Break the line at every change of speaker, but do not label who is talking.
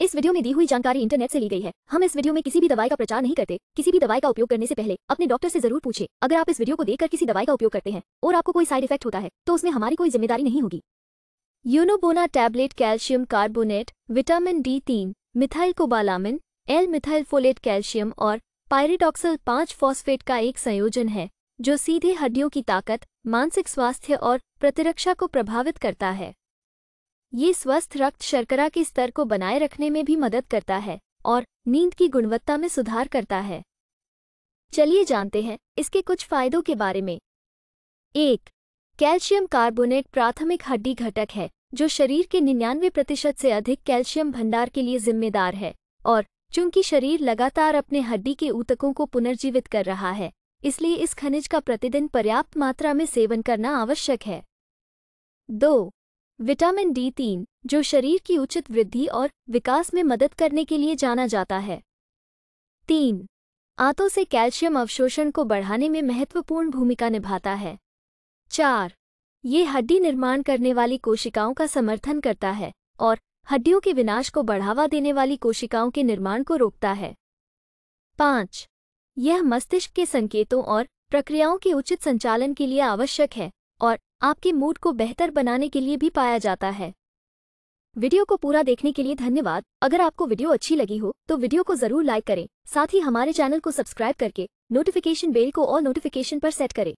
इस वीडियो में दी हुई जानकारी इंटरनेट से ली गई है हम इस वीडियो में किसी भी दवाई का प्रचार नहीं करते किसी भी दवाई का उपयोग करने से पहले अपने डॉक्टर से जरूर पूछे अगर आप इस वीडियो को देखकर किसी दवाई का उपयोग करते हैं और आपको कोई साइड इफेक्ट होता है तो उसमें हमारी कोई जिम्मेदारी नहीं होगी यूनोबोना tablet calcium carbonate vitamin D तीन methylcobalamin L methylfolate calcium और पायरिडॉक्सल पांच फॉस्फेट का एक संयोजन है जो सीधे हड्डियों की ताकत मानसिक स्वास्थ्य और प्रतिरक्षा को प्रभावित करता है ये स्वस्थ रक्त शर्करा के स्तर को बनाए रखने में भी मदद करता है और नींद की गुणवत्ता में सुधार करता है चलिए जानते हैं इसके कुछ फायदों के बारे में एक कैल्शियम कार्बोनेट प्राथमिक हड्डी घटक है जो शरीर के निन्यानवे प्रतिशत से अधिक कैल्शियम भंडार के लिए जिम्मेदार है और चूंकि शरीर लगातार अपने हड्डी के ऊतकों को पुनर्जीवित कर रहा है इसलिए इस खनिज का प्रतिदिन पर्याप्त मात्रा में सेवन करना आवश्यक है दो विटामिन डी तीन जो शरीर की उचित वृद्धि और विकास में मदद करने के लिए जाना जाता है तीन आंतों से कैल्शियम अवशोषण को बढ़ाने में महत्वपूर्ण भूमिका निभाता है चार ये हड्डी निर्माण करने वाली कोशिकाओं का समर्थन करता है और हड्डियों के विनाश को बढ़ावा देने वाली कोशिकाओं के निर्माण को रोकता है पाँच यह मस्तिष्क के संकेतों और प्रक्रियाओं के उचित संचालन के लिए आवश्यक है और आपके मूड को बेहतर बनाने के लिए भी पाया जाता है वीडियो को पूरा देखने के लिए धन्यवाद अगर आपको वीडियो अच्छी लगी हो तो वीडियो को जरूर लाइक करें साथ ही हमारे चैनल को सब्सक्राइब करके नोटिफिकेशन बेल को और नोटिफिकेशन पर सेट करें